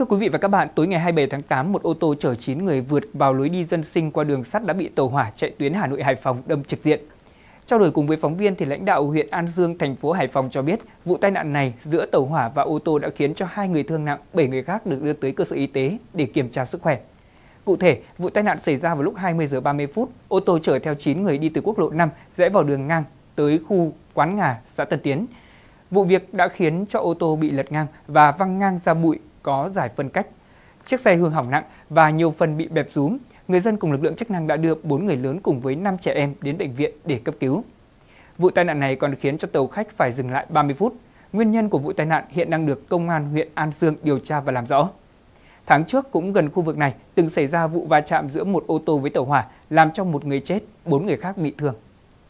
Thưa quý vị và các bạn, tối ngày 27 tháng 8, một ô tô chở 9 người vượt vào lối đi dân sinh qua đường sắt đã bị tàu hỏa chạy tuyến Hà Nội Hải Phòng đâm trực diện. Trao đổi cùng với phóng viên thì lãnh đạo huyện An Dương, thành phố Hải Phòng cho biết, vụ tai nạn này giữa tàu hỏa và ô tô đã khiến cho hai người thương nặng, 7 người khác được đưa tới cơ sở y tế để kiểm tra sức khỏe. Cụ thể, vụ tai nạn xảy ra vào lúc 20 giờ 30 phút, ô tô chở theo 9 người đi từ quốc lộ 5 rẽ vào đường ngang tới khu Quán Ngà, xã Tân Tiến. Vụ việc đã khiến cho ô tô bị lật ngang và văng ngang ra bụi có giải phân cách. Chiếc xe hư hỏng nặng và nhiều phần bị bẹp rúm. Người dân cùng lực lượng chức năng đã đưa 4 người lớn cùng với 5 trẻ em đến bệnh viện để cấp cứu. Vụ tai nạn này còn khiến cho tàu khách phải dừng lại 30 phút. Nguyên nhân của vụ tai nạn hiện đang được công an huyện An Dương điều tra và làm rõ. Tháng trước cũng gần khu vực này từng xảy ra vụ va chạm giữa một ô tô với tàu hỏa làm cho một người chết, bốn người khác bị thương.